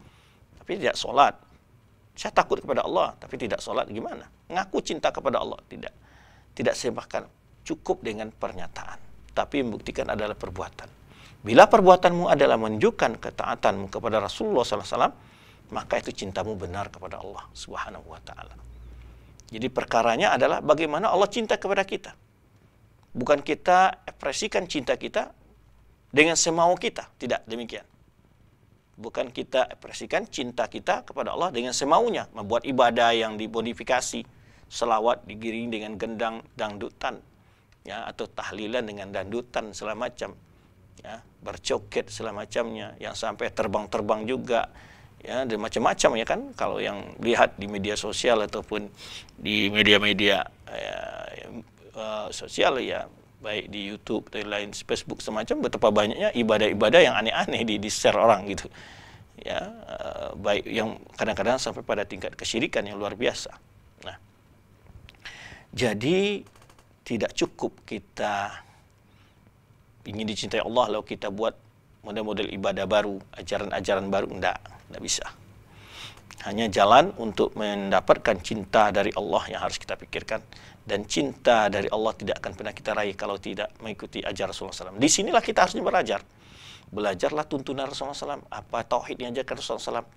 tapi tidak sholat. Saya takut kepada Allah, tapi tidak sholat, gimana? Ngaku cinta kepada Allah, tidak. Tidak sembahkan, cukup dengan pernyataan, tapi membuktikan adalah perbuatan. Bila perbuatanmu adalah menunjukkan ketaatanmu kepada Rasulullah SAW, maka itu cintamu benar kepada Allah Subhanahu wa taala. Jadi perkaranya adalah bagaimana Allah cinta kepada kita. Bukan kita ekspresikan cinta kita dengan semau kita, tidak demikian. Bukan kita ekspresikan cinta kita kepada Allah dengan semaunya, membuat ibadah yang dibodifikasi selawat digiring dengan gendang dangdutan, ya atau tahlilan dengan dangdutan segala macam ya, bercoket segala macamnya, yang sampai terbang-terbang juga, ya dan macam-macam ya kan kalau yang lihat di media sosial ataupun di media-media ya, uh, sosial ya baik di YouTube atau lain Facebook semacam betapa banyaknya ibadah-ibadah yang aneh-aneh di, di share orang gitu ya eh, baik yang kadang-kadang sampai pada tingkat kesyirikan yang luar biasa nah jadi tidak cukup kita ingin dicintai Allah lalu kita buat model-model ibadah baru, ajaran-ajaran baru enggak, enggak bisa. Hanya jalan untuk mendapatkan cinta dari Allah yang harus kita pikirkan dan cinta dari Allah tidak akan pernah kita raih kalau tidak mengikuti ajaran Rasulullah SAW. Di sinilah kita harusnya belajar. Belajarlah tuntunan Rasulullah SAW. Apa tauhid yang ajarkan Rasulullah SAW.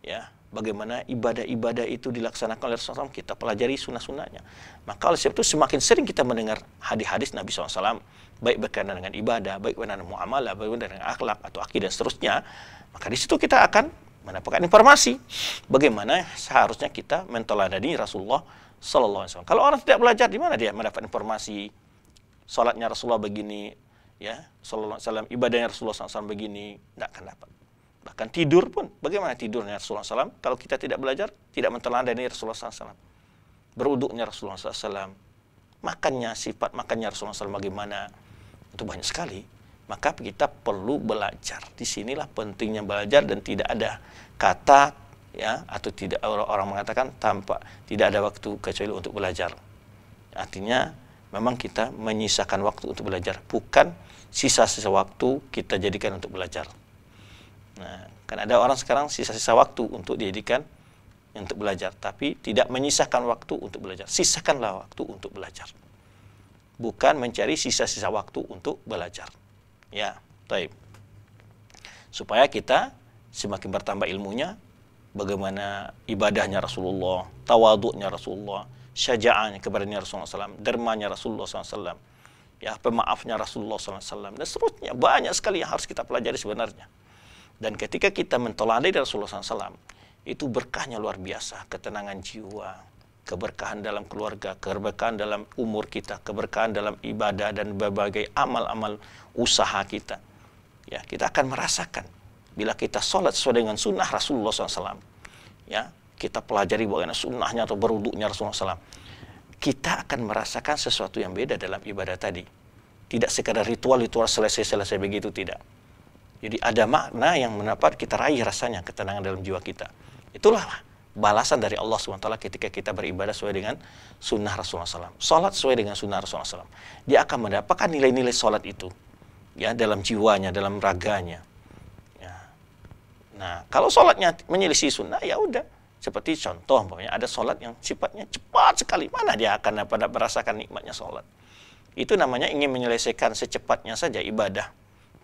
Ya, bagaimana ibadah-ibadah itu dilaksanakan oleh Rasulullah SAW, kita pelajari sunnah-sunnahnya. Maka oleh sebab itu semakin sering kita mendengar hadis-hadis Nabi SAW baik berkaitan dengan ibadah, baik berkaitan dengan muamalah, baik berkaitan dengan akhlak atau akidah seterusnya, maka di situ kita akan mendapatkan informasi bagaimana seharusnya kita mentoladani Rasulullah Sallallahu Alaihi Wasallam. Kalau orang tidak belajar, di mana dia mendapat informasi salatnya Rasulullah begini, ya Sallallahu Alaihi Wasallam, ibadahnya Rasulullah SAW begini, tidak akan dapat. Bahkan tidur pun, bagaimana tidurnya Rasulullah SAW? Kalau kita tidak belajar, tidak menteladani Rasulullah SAW. Beruduknya Rasulullah SAW, makannya sifat makannya Rasulullah SAW bagaimana, itu banyak sekali maka kita perlu belajar disinilah pentingnya belajar dan tidak ada kata ya atau tidak orang orang mengatakan tanpa tidak ada waktu kecuali untuk belajar artinya memang kita menyisakan waktu untuk belajar bukan sisa-sisa waktu kita jadikan untuk belajar nah kan ada orang sekarang sisa-sisa waktu untuk dijadikan untuk belajar tapi tidak menyisakan waktu untuk belajar sisakanlah waktu untuk belajar bukan mencari sisa-sisa waktu untuk belajar. Ya, taib. Supaya kita semakin bertambah ilmunya, bagaimana ibadahnya Rasulullah, tawaduknya Rasulullah, syajaannya keberanian Rasulullah SAW, dermanya Rasulullah SAW, ya pemaafnya Rasulullah SAW, dan seterusnya. Banyak sekali yang harus kita pelajari sebenarnya. Dan ketika kita menteladani Rasulullah SAW, itu berkahnya luar biasa, ketenangan jiwa, keberkahan dalam keluarga, keberkahan dalam umur kita, keberkahan dalam ibadah dan berbagai amal-amal usaha kita. Ya, kita akan merasakan bila kita sholat sesuai dengan sunnah Rasulullah SAW. Ya, kita pelajari bagaimana sunnahnya atau beruduknya Rasulullah SAW. Kita akan merasakan sesuatu yang beda dalam ibadah tadi. Tidak sekadar ritual-ritual selesai-selesai begitu, tidak. Jadi ada makna yang mendapat kita raih rasanya ketenangan dalam jiwa kita. Itulah balasan dari Allah SWT ketika kita beribadah sesuai dengan sunnah Rasulullah SAW. Sholat sesuai dengan sunnah Rasulullah SAW. Dia akan mendapatkan nilai-nilai sholat itu. Ya, dalam jiwanya, dalam raganya. Ya. Nah, kalau sholatnya menyelisih sunnah, ya udah. Seperti contoh, umpamanya ada sholat yang sifatnya cepat sekali. Mana dia akan dapat merasakan nikmatnya sholat. Itu namanya ingin menyelesaikan secepatnya saja ibadah.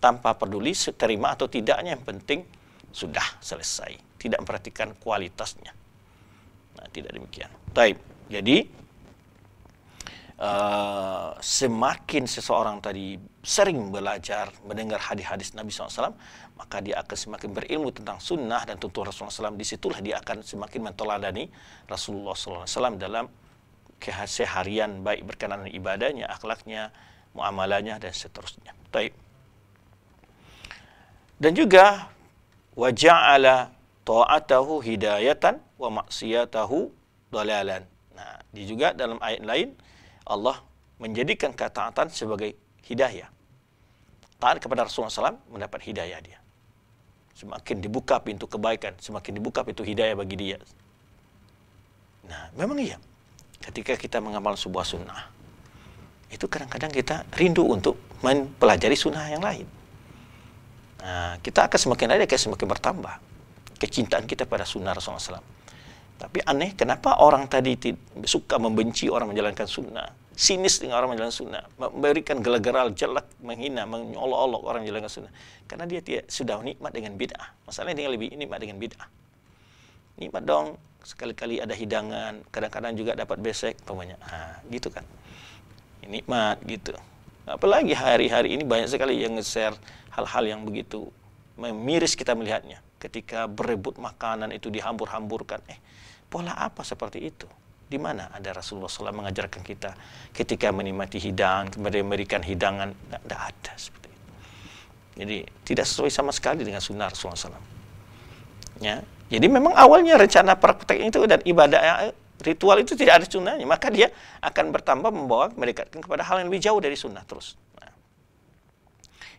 Tanpa peduli terima atau tidaknya yang penting sudah selesai. Tidak memperhatikan kualitasnya tidak demikian. Taib. Jadi uh, semakin seseorang tadi sering belajar mendengar hadis-hadis Nabi SAW, maka dia akan semakin berilmu tentang sunnah dan tuntunan Rasulullah SAW. Disitulah dia akan semakin menteladani Rasulullah SAW dalam keseharian baik berkenaan ibadahnya, akhlaknya, muamalahnya dan seterusnya. Taib. Dan juga wajah waja'ala ta'atahu hidayatan wa maksiatahu dalalan. Nah, di juga dalam ayat lain Allah menjadikan ketaatan sebagai hidayah. Taat kepada Rasulullah SAW mendapat hidayah dia. Semakin dibuka pintu kebaikan, semakin dibuka pintu hidayah bagi dia. Nah, memang iya. Ketika kita mengamal sebuah sunnah, itu kadang-kadang kita rindu untuk mempelajari sunnah yang lain. Nah, kita akan semakin ada, semakin bertambah kecintaan kita pada sunnah Rasulullah SAW tapi aneh kenapa orang tadi suka membenci orang menjalankan sunnah. Sinis dengan orang menjalankan sunnah. Memberikan gelageral, jelek, menghina, menyolok-olok orang menjalankan sunnah. Karena dia tidak sudah nikmat dengan bid'ah. Masalahnya dia lebih nikmat dengan bid'ah. Nikmat dong, sekali-kali ada hidangan, kadang-kadang juga dapat besek, pokoknya. Ah, gitu kan. Nikmat gitu. Apalagi hari-hari ini banyak sekali yang nge-share hal-hal yang begitu memiris kita melihatnya ketika berebut makanan itu dihambur-hamburkan. Eh, pola apa seperti itu? Di mana ada Rasulullah SAW mengajarkan kita ketika menikmati hidangan, kemudian memberikan hidangan, tidak ada seperti itu. Jadi tidak sesuai sama sekali dengan sunnah Rasulullah SAW. Ya. Jadi memang awalnya rencana praktek itu dan ibadah eh, ritual itu tidak ada sunnahnya, maka dia akan bertambah membawa mendekatkan kepada hal yang lebih jauh dari sunnah terus. Nah,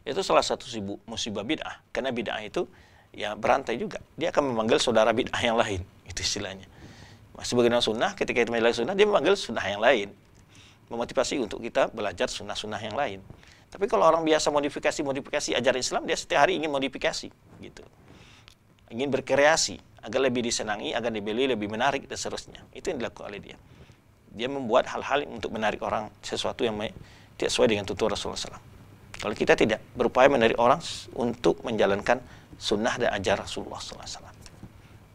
itu salah satu musibah bid'ah, karena bid'ah itu ya berantai juga. Dia akan memanggil saudara bid'ah yang lain. Itu istilahnya. Masih bagian sunnah ketika itu memanggil sunnah, dia memanggil sunnah yang lain. Memotivasi untuk kita belajar sunnah-sunnah yang lain. Tapi kalau orang biasa modifikasi-modifikasi ajaran Islam, dia setiap hari ingin modifikasi. gitu Ingin berkreasi, agar lebih disenangi, agar dibeli lebih menarik, dan seterusnya. Itu yang dilakukan oleh dia. Dia membuat hal-hal untuk menarik orang sesuatu yang tidak sesuai dengan tutur Rasulullah SAW. Kalau kita tidak berupaya menarik orang untuk menjalankan sunnah dan ajar Rasulullah SAW.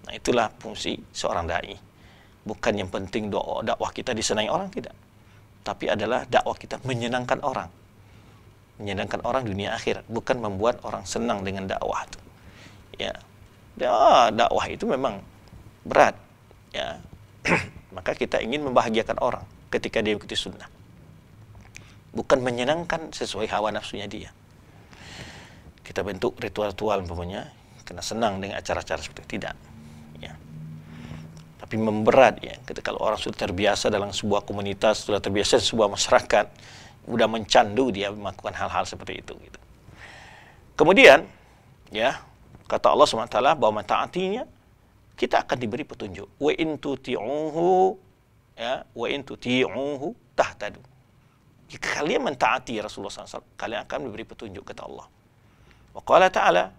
Nah itulah fungsi seorang dai. Bukan yang penting doa dakwah kita disenangi orang tidak, tapi adalah dakwah kita menyenangkan orang, menyenangkan orang dunia akhirat, bukan membuat orang senang dengan dakwah itu. Ya, ya dakwah itu memang berat. Ya, *clears throat* maka kita ingin membahagiakan orang ketika dia ikuti sunnah, bukan menyenangkan sesuai hawa nafsunya dia kita bentuk ritual-ritual umpamanya kena senang dengan acara-acara seperti itu. tidak ya tapi memberat ya ketika kalau orang sudah terbiasa dalam sebuah komunitas sudah terbiasa sebuah masyarakat sudah mencandu dia melakukan hal-hal seperti itu gitu kemudian ya kata Allah swt bahwa mentaatinya kita akan diberi petunjuk wa in tuti'uhu ya wa in tuti'uhu tahtadu jika kalian mentaati Rasulullah SAW, kalian akan diberi petunjuk kata Allah. Wa qala ta'ala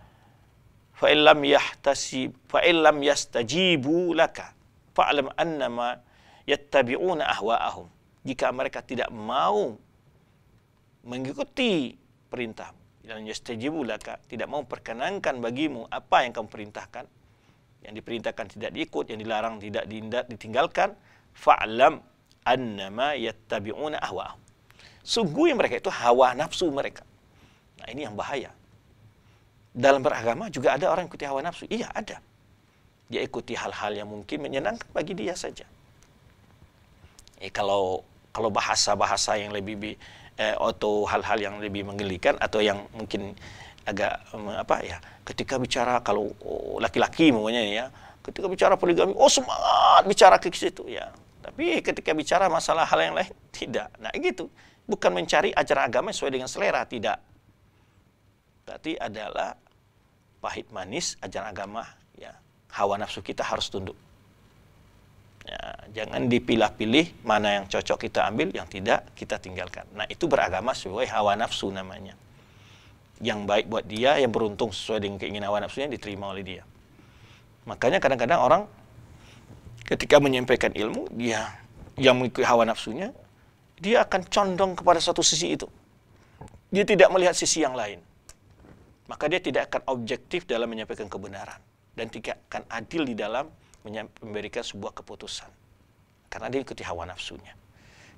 fa illam yahtasib fa illam yastajibu laka fa'lam annama yattabi'una ahwa'ahum. Jika mereka tidak mau mengikuti perintah dan yastajibu laka tidak mau perkenankan bagimu apa yang kamu perintahkan yang diperintahkan tidak diikut yang dilarang tidak ditinggalkan fa'lam annama yattabi'una ahwa'ahum sungguh mereka itu hawa nafsu mereka nah ini yang bahaya dalam beragama juga ada orang ikuti hawa nafsu. Iya, ada. Dia ikuti hal-hal yang mungkin menyenangkan bagi dia saja. Eh, kalau kalau bahasa-bahasa yang lebih eh, atau hal-hal yang lebih menggelikan atau yang mungkin agak apa ya ketika bicara kalau oh, laki-laki oh, maunya ya ketika bicara poligami oh semangat bicara ke situ ya tapi ketika bicara masalah hal yang lain tidak nah gitu bukan mencari ajaran agama sesuai dengan selera tidak berarti adalah pahit manis ajaran agama ya hawa nafsu kita harus tunduk ya, jangan dipilah-pilih mana yang cocok kita ambil yang tidak kita tinggalkan nah itu beragama sesuai hawa nafsu namanya yang baik buat dia yang beruntung sesuai dengan keinginan hawa nafsunya diterima oleh dia makanya kadang-kadang orang ketika menyampaikan ilmu dia yang mengikuti hawa nafsunya dia akan condong kepada satu sisi itu dia tidak melihat sisi yang lain maka dia tidak akan objektif dalam menyampaikan kebenaran dan tidak akan adil di dalam memberikan sebuah keputusan karena dia ikuti hawa nafsunya.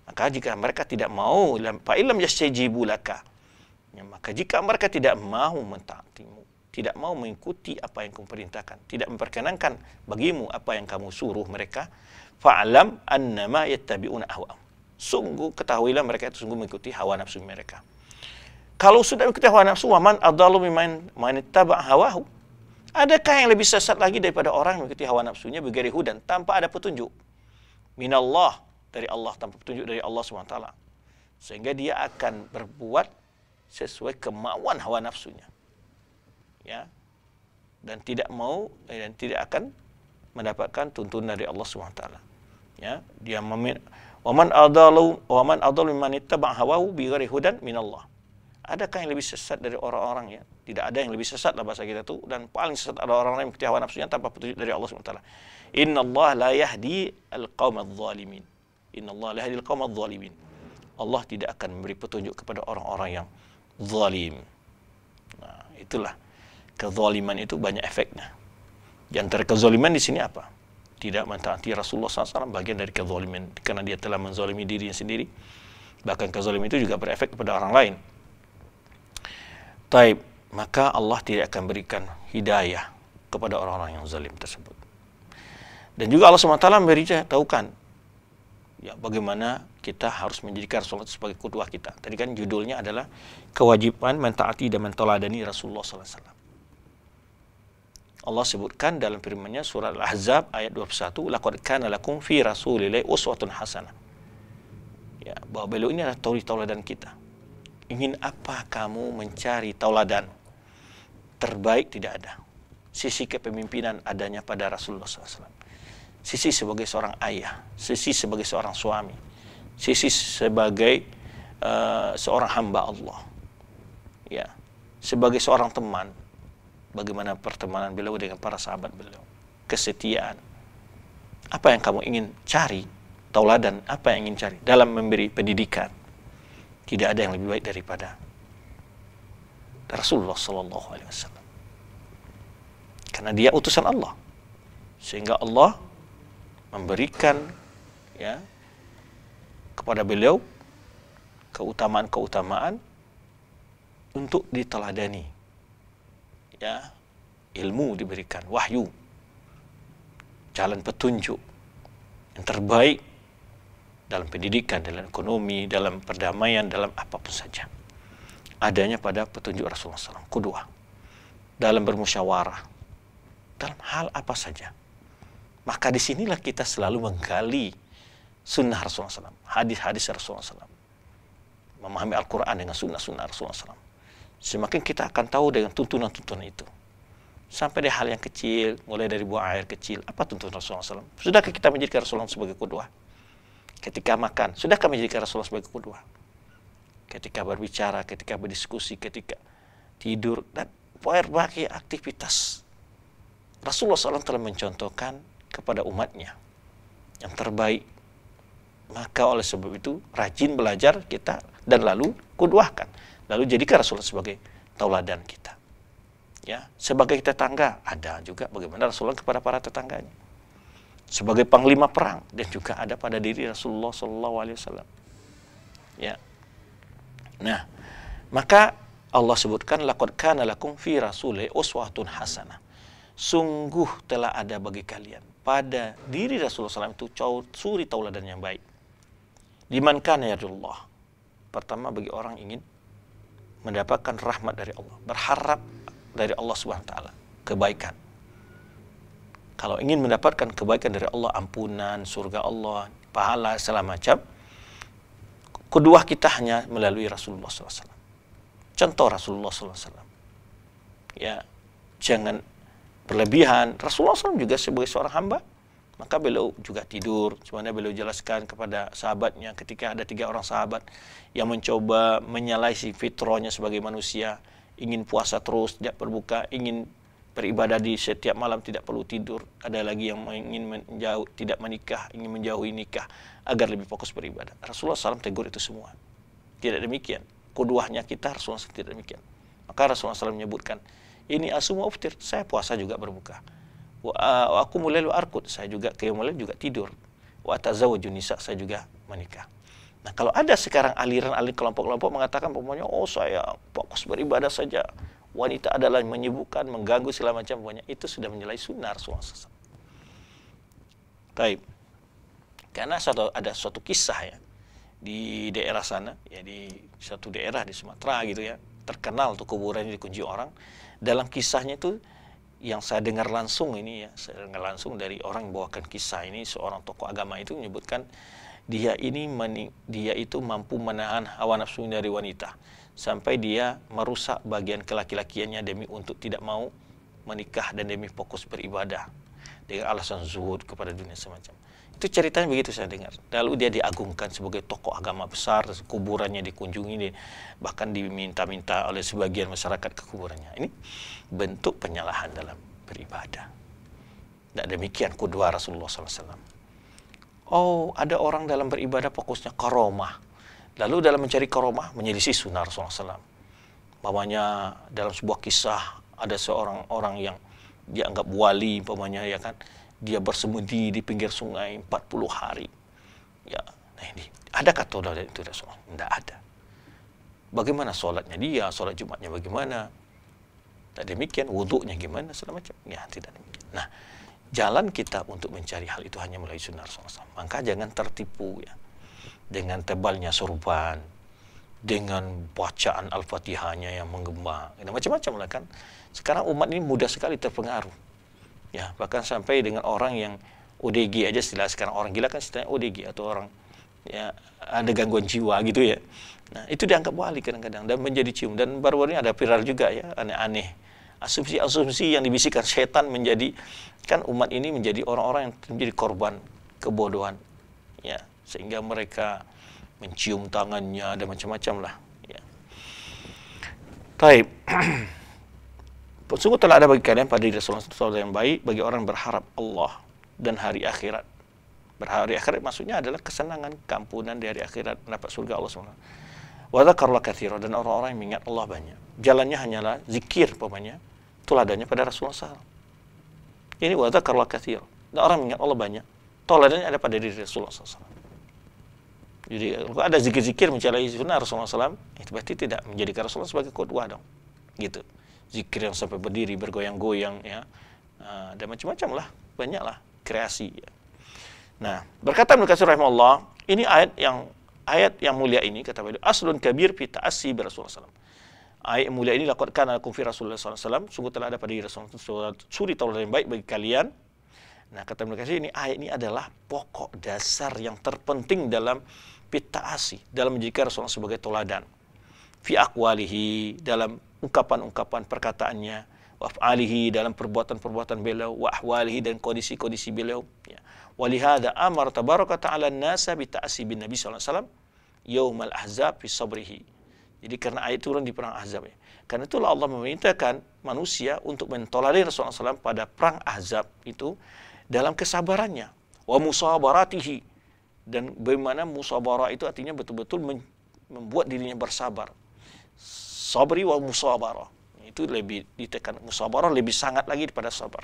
Maka jika mereka tidak mau pak ilam yastajibu ya, maka jika mereka tidak mau mentaatimu, tidak mau mengikuti apa yang kamu perintahkan, tidak memperkenankan bagimu apa yang kamu suruh mereka, fa'alam annama yattabi'una ahwa'am. Sungguh ketahuilah mereka itu sungguh mengikuti hawa nafsu mereka. Kalau sudah mengikuti hawa nafsu, waman adalu miman manittaba hawahu. Adakah yang lebih sesat lagi daripada orang yang mengikuti hawa nafsunya begari hudan tanpa ada petunjuk? Minallah dari Allah tanpa petunjuk dari Allah SWT. Sehingga dia akan berbuat sesuai kemauan hawa nafsunya. Ya. Dan tidak mau eh, dan tidak akan mendapatkan tuntunan dari Allah SWT. Ya, dia memin waman adalu waman adalu man ittaba hawahu bi hudan minallah adakah yang lebih sesat dari orang-orang ya? Tidak ada yang lebih sesat lah bahasa kita tuh dan paling sesat adalah orang-orang yang mengikuti nafsunya tanpa petunjuk dari Allah SWT. Inna Allah la yahdi al-qaum adh-dhalimin. Inna Allah la yahdi al-qaum adh-dhalimin. Allah tidak akan memberi petunjuk kepada orang-orang yang zalim. Nah, itulah kezaliman itu banyak efeknya. Di antara kezaliman di sini apa? Tidak mentaati Rasulullah SAW bagian dari kezaliman karena dia telah menzalimi dirinya sendiri. Bahkan kezaliman itu juga berefek kepada orang lain. Taib, maka Allah tidak akan berikan hidayah kepada orang-orang yang zalim tersebut. Dan juga Allah SWT kan ya, bagaimana kita harus menjadikan sholat sebagai kudwah kita. Tadi kan judulnya adalah kewajiban mentaati dan mentoladani Rasulullah SAW. Allah sebutkan dalam firman-Nya surah Al-Ahzab ayat 21, "Laqad kana lakum fi Rasulillahi uswatun hasanah." Ya, bahwa beliau ini adalah tauri tauladan kita. Ingin apa kamu mencari tauladan? Terbaik tidak ada. Sisi kepemimpinan adanya pada Rasulullah SAW. Sisi sebagai seorang ayah, sisi sebagai seorang suami, sisi sebagai uh, seorang hamba Allah. Ya, sebagai seorang teman, bagaimana pertemanan beliau dengan para sahabat beliau, kesetiaan. Apa yang kamu ingin cari? Tauladan apa yang ingin cari dalam memberi pendidikan? Tidak ada yang lebih baik daripada Rasulullah Sallallahu Alaihi Wasallam. Karena dia utusan Allah, sehingga Allah memberikan ya kepada beliau keutamaan-keutamaan untuk diteladani. Ya, ilmu diberikan, wahyu, jalan petunjuk yang terbaik dalam pendidikan, dalam ekonomi, dalam perdamaian, dalam apapun saja. Adanya pada petunjuk Rasulullah SAW. Kedua, dalam bermusyawarah, dalam hal apa saja. Maka disinilah kita selalu menggali sunnah Rasulullah SAW, hadis-hadis Rasulullah SAW. Memahami Al-Quran dengan sunnah-sunnah Rasulullah SAW. Semakin kita akan tahu dengan tuntunan-tuntunan itu. Sampai dari hal yang kecil, mulai dari buah air kecil, apa tuntunan Rasulullah SAW. Sudahkah kita menjadikan Rasulullah SAW sebagai kedua? ketika makan. sudah kami jadikan Rasulullah sebagai kedua? Ketika berbicara, ketika berdiskusi, ketika tidur, dan berbagai aktivitas. Rasulullah SAW telah mencontohkan kepada umatnya yang terbaik. Maka oleh sebab itu, rajin belajar kita dan lalu kuduahkan. Lalu jadikan Rasulullah sebagai tauladan kita. Ya, sebagai tetangga ada juga bagaimana Rasulullah kepada para tetangganya sebagai panglima perang dan juga ada pada diri Rasulullah Shallallahu Alaihi Wasallam. Ya. Nah, maka Allah sebutkan lakukan kana lakum fi rasulih uswatun hasanah. Sungguh telah ada bagi kalian pada diri Rasulullah SAW itu suri tauladan yang baik. Dimankan ya Allah. Pertama bagi orang ingin mendapatkan rahmat dari Allah, berharap dari Allah Subhanahu taala kebaikan. Kalau ingin mendapatkan kebaikan dari Allah, ampunan, surga Allah, pahala, segala macam, kedua kita hanya melalui Rasulullah SAW. Contoh Rasulullah SAW. Ya, jangan berlebihan. Rasulullah SAW juga sebagai seorang hamba, maka beliau juga tidur. Sebenarnya beliau jelaskan kepada sahabatnya ketika ada tiga orang sahabat yang mencoba menyalahi fitrahnya sebagai manusia, ingin puasa terus, tidak berbuka, ingin beribadah di setiap malam tidak perlu tidur. Ada lagi yang ingin menjauh, tidak menikah, ingin menjauhi nikah agar lebih fokus beribadah. Rasulullah SAW tegur itu semua. Tidak demikian. Kuduahnya kita Rasulullah SAW tidak demikian. Maka Rasulullah SAW menyebutkan, ini asuma uftir, saya puasa juga berbuka. Wa aku mulai arkut, saya juga mulai juga tidur. Wa tazawwaju nisa, saya juga menikah. Nah, kalau ada sekarang aliran-aliran kelompok-kelompok mengatakan pokoknya oh saya fokus beribadah saja, wanita adalah menyibukkan, mengganggu segala macam punya itu sudah menilai sunnah Rasulullah SAW. Taib. Karena suatu, ada suatu kisah ya di daerah sana, ya di satu daerah di Sumatera gitu ya, terkenal tuh kuburannya dikunci orang. Dalam kisahnya itu yang saya dengar langsung ini ya, saya dengar langsung dari orang yang bawakan kisah ini seorang tokoh agama itu menyebutkan dia ini dia itu mampu menahan hawa nafsunya dari wanita sampai dia merusak bagian kelaki-lakiannya demi untuk tidak mau menikah dan demi fokus beribadah dengan alasan zuhud kepada dunia semacam itu ceritanya begitu saya dengar lalu dia diagungkan sebagai tokoh agama besar kuburannya dikunjungi bahkan diminta-minta oleh sebagian masyarakat ke kuburannya ini bentuk penyalahan dalam beribadah tidak demikian kudua Rasulullah SAW oh ada orang dalam beribadah fokusnya karomah Lalu dalam mencari karomah menyelisih sunnah Rasulullah SAW. Mamanya dalam sebuah kisah ada seorang orang yang dianggap wali, umpamanya ya kan, dia bersemedi di pinggir sungai 40 hari. Ya, nah ini ada kata dari itu Rasulullah? Tidak ada. Bagaimana sholatnya dia, sholat Jumatnya bagaimana? Tidak demikian, wuduknya gimana, segala macam. Ya, tidak demikian. Nah, jalan kita untuk mencari hal itu hanya melalui sunnah Rasulullah SAW. Maka jangan tertipu ya dengan tebalnya sorban, dengan bacaan Al-Fatihahnya yang menggema, nah, macam-macam lah kan. Sekarang umat ini mudah sekali terpengaruh. Ya, bahkan sampai dengan orang yang ODG aja setelah sekarang orang gila kan setelah ODG atau orang ya ada gangguan jiwa gitu ya. Nah, itu dianggap wali kadang-kadang dan menjadi cium dan baru-baru ini ada viral juga ya aneh-aneh asumsi-asumsi yang dibisikkan setan menjadi kan umat ini menjadi orang-orang yang menjadi korban kebodohan ya sehingga mereka mencium tangannya dan macam-macam lah ya. Taib *clears throat* sungguh telah ada bagi kalian pada diri Rasulullah yang baik bagi orang berharap Allah dan hari akhirat berhari akhirat maksudnya adalah kesenangan kampunan di hari akhirat mendapat surga Allah SWT wa kathirah kathira dan orang-orang yang mengingat Allah banyak jalannya hanyalah zikir pemanya teladannya pada Rasulullah SAW ini wa kathirah. kathira dan orang mengingat Allah banyak teladannya ada pada diri Rasulullah SAW jadi kalau ada zikir-zikir mencela sunnah Rasulullah SAW, itu berarti tidak menjadikan Rasulullah sebagai kodwa dong. Gitu. Zikir yang sampai berdiri, bergoyang-goyang, ya. Ah, dan macam-macam lah. Banyak lah kreasi. Ya. Nah, berkata Ibnu Katsir rahimahullah, ini ayat yang ayat yang mulia ini kata beliau aslun kabir fi ta'asi bi Rasulullah SAW. Ayat mulia ini lakukan ala kufir Rasulullah SAW sungguh telah ada pada diri Rasulullah SAW, suri taulah yang baik bagi kalian Nah, kata mereka Katsir ini ayat ah, ini adalah pokok dasar yang terpenting dalam pita asih dalam menjadikan Rasulullah sebagai toladan. Fi akwalihi, dalam ungkapan-ungkapan perkataannya, wa alihi dalam perbuatan-perbuatan beliau, wa ahwalihi dan kondisi-kondisi beliau. Ya. Walihada amar tabaraka ta'ala nasa asih bin Nabi SAW yawmal ahzab fi sabrihi. Jadi karena ayat turun di perang Ahzab ya. Karena itulah Allah memerintahkan manusia untuk mentolerir Rasulullah SAW pada perang Ahzab itu dalam kesabarannya wa musabaratihi dan bagaimana musabarah itu artinya betul-betul membuat dirinya bersabar sabri wa musabarah itu lebih ditekan musabarah lebih sangat lagi daripada sabar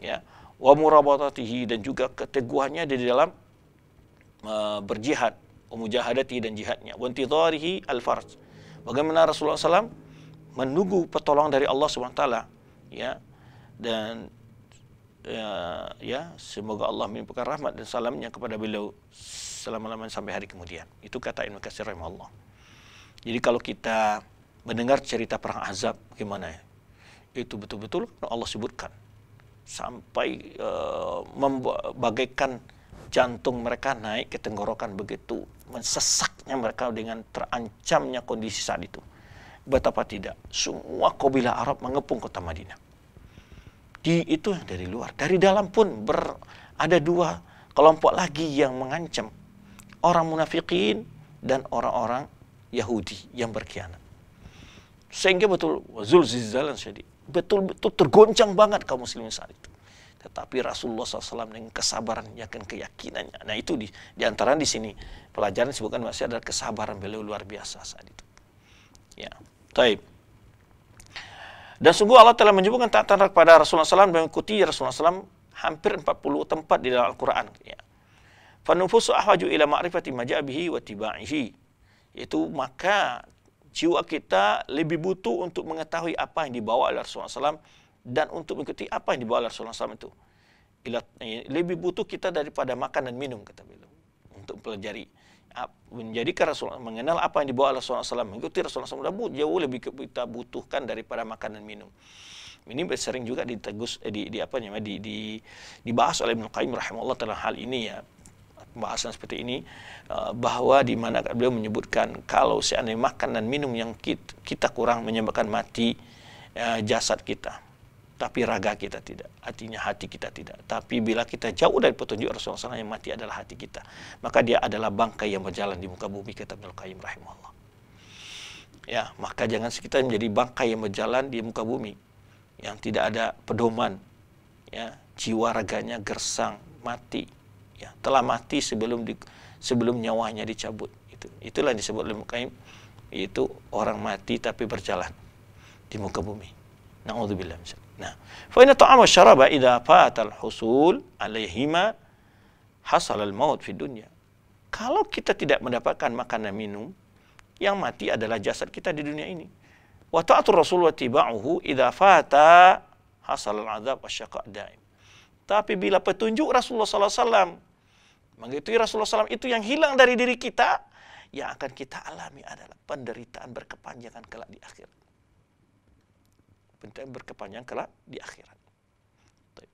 ya wa murabatatihi dan juga keteguhannya di dalam uh, berjihad mujahadati dan jihadnya wa intidharihi al farj bagaimana Rasulullah SAW menunggu pertolongan dari Allah SWT ya dan Ya, ya semoga Allah melimpahkan rahmat dan salamnya kepada beliau selama-lamanya sampai hari kemudian. Itu kata Ibnu Katsir Allah. Jadi kalau kita mendengar cerita perang Azab gimana ya? Itu betul-betul Allah sebutkan sampai uh, eh, membagaikan jantung mereka naik ke tenggorokan begitu mensesaknya mereka dengan terancamnya kondisi saat itu. Betapa tidak, semua kabilah Arab mengepung kota Madinah di itu dari luar, dari dalam pun ber, ada dua kelompok lagi yang mengancam orang munafikin dan orang-orang Yahudi yang berkhianat. Sehingga betul zizalan jadi betul-betul tergoncang banget kaum muslimin saat itu. Tetapi Rasulullah SAW dengan kesabaran, yakin keyakinannya. Nah itu di, di di sini pelajaran disebutkan masih ada kesabaran beliau luar biasa saat itu. Ya, baik. Dan sungguh Allah telah menyebutkan taat kepada Rasulullah SAW dan mengikuti Rasulullah SAW hampir 40 tempat di dalam Al-Quran. Ya. Fanufusu ahwaju ila ma'rifati majabihi wa tiba'ihi. Itu maka jiwa kita lebih butuh untuk mengetahui apa yang dibawa oleh Rasulullah SAW dan untuk mengikuti apa yang dibawa oleh Rasulullah SAW itu. Eh, lebih butuh kita daripada makan dan minum, kata beliau, untuk mempelajari menjadi ke mengenal apa yang dibawa oleh Rasulullah SAW mengikuti Rasulullah SAW jauh lebih kita butuhkan daripada makan dan minum ini sering juga ditegus eh, di, di apa namanya di, di dibahas oleh Ibnu Qayyim rahimahullah tentang hal ini ya pembahasan seperti ini eh, bahwa di mana beliau menyebutkan kalau seandainya makan dan minum yang kita kurang menyebabkan mati eh, jasad kita tapi raga kita tidak, artinya hati kita tidak. Tapi bila kita jauh dari petunjuk Rasulullah SAW yang mati adalah hati kita, maka dia adalah bangkai yang berjalan di muka bumi kata Ibnu Qayyim rahimahullah. Ya, maka jangan sekitar menjadi bangkai yang berjalan di muka bumi yang tidak ada pedoman. Ya, jiwa raganya gersang, mati. Ya, telah mati sebelum di, sebelum nyawanya dicabut. Itu itulah yang disebut Ibnu Qayyim yaitu orang mati tapi berjalan di muka bumi. Nauzubillah misalnya. Nah, fa inna ta'ama syaraba idza al husul alaihima hasal al maut fi dunya. Kalau kita tidak mendapatkan makanan minum, yang mati adalah jasad kita di dunia ini. Wa ta'atu rasul wa tiba'uhu idza fata hasal al azab asyaqa daim. Tapi bila petunjuk Rasulullah sallallahu alaihi wasallam mengikuti Rasulullah SAW itu yang hilang dari diri kita, yang akan kita alami adalah penderitaan berkepanjangan kelak di akhirat. Bentuk berkepanjang kelak di akhirat.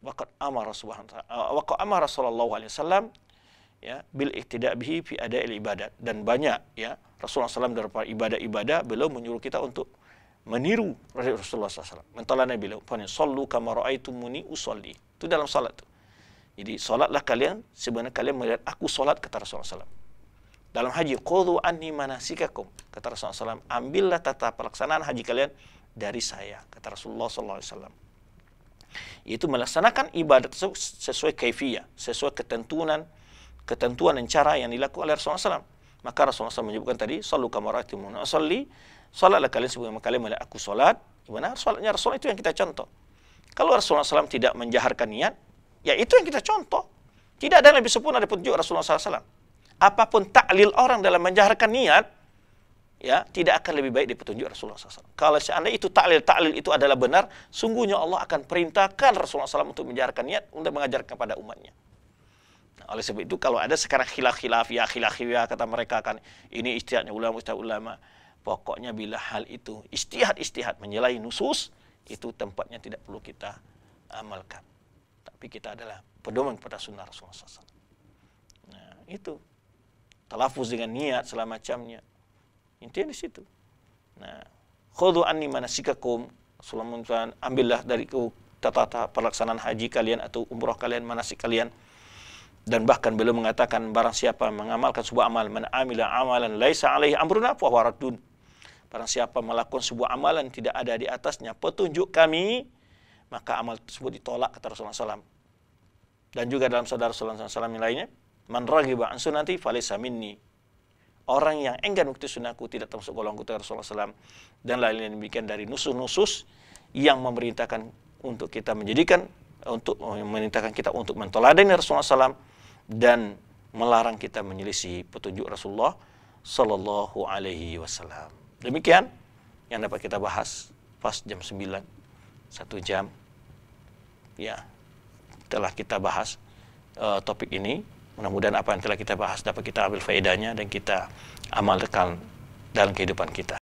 Waqad amara subhanahu wa uh, waqad amara sallallahu alaihi wasallam ya bil tidak bihi fi ada'il ibadat dan banyak ya Rasulullah SAW daripada ibadah-ibadah beliau menyuruh kita untuk meniru Rasulullah SAW. Nabi beliau, "Fani sallu kama raaitumuni usolli." Itu dalam salat tuh. Jadi salatlah kalian sebenarnya kalian melihat aku salat kata Rasulullah SAW. Dalam haji, "Qudhu anni manasikakum." Kata Rasulullah SAW, "Ambillah tata pelaksanaan haji kalian dari saya kata Rasulullah SAW itu melaksanakan ibadat sesuai kaifiyah sesuai ketentuan ketentuan dan cara yang dilakukan oleh Rasulullah SAW maka Rasulullah SAW menyebutkan tadi salu kamaratimuna asalli salatlah kalian sebagaimana kalian melihat aku salat gimana salatnya Rasulullah itu yang kita contoh kalau Rasulullah SAW tidak menjaharkan niat ya itu yang kita contoh tidak ada yang lebih sempurna dari petunjuk Rasulullah SAW apapun taklil orang dalam menjaharkan niat ya tidak akan lebih baik dari petunjuk Rasulullah SAW. Kalau seandainya itu taklil-taklil itu adalah benar, sungguhnya Allah akan perintahkan Rasulullah SAW untuk menjalankan niat untuk mengajarkan kepada umatnya. Nah, oleh sebab itu kalau ada sekarang khilaf-khilaf ya khilaf-khilaf ya, kata mereka kan ini istihadnya ulama istihad ulama. Pokoknya bila hal itu istihad-istihad menyelai nusus itu tempatnya tidak perlu kita amalkan. Tapi kita adalah pedoman kepada sunnah Rasulullah SAW. Nah, itu. Telafuz dengan niat, selama macamnya. Intinya di situ. Nah, khudu anni manasikakum, Rasulullah ambillah dari tata, tata pelaksanaan haji kalian atau umroh kalian, manasik kalian. Dan bahkan beliau mengatakan barang siapa mengamalkan sebuah amal, man amila amalan laisa alaihi amruna fahuwa raddun. Barang siapa melakukan sebuah amalan tidak ada di atasnya petunjuk kami, maka amal tersebut ditolak kata Rasulullah SAW. Dan juga dalam saudara Rasulullah SAW yang lainnya, man ragiba an sunnati falisa minni orang yang enggan mengikuti sunnahku tidak termasuk golongan kutu Rasulullah SAW dan lain-lain demikian dari nusus-nusus yang memerintahkan untuk kita menjadikan untuk memerintahkan kita untuk mentoladani Rasulullah SAW dan melarang kita menyelisih petunjuk Rasulullah Sallallahu Alaihi Wasallam. Demikian yang dapat kita bahas pas jam 9 satu jam ya telah kita bahas uh, topik ini Mudah-mudahan apa yang telah kita bahas dapat kita ambil faedahnya dan kita amalkan dalam kehidupan kita.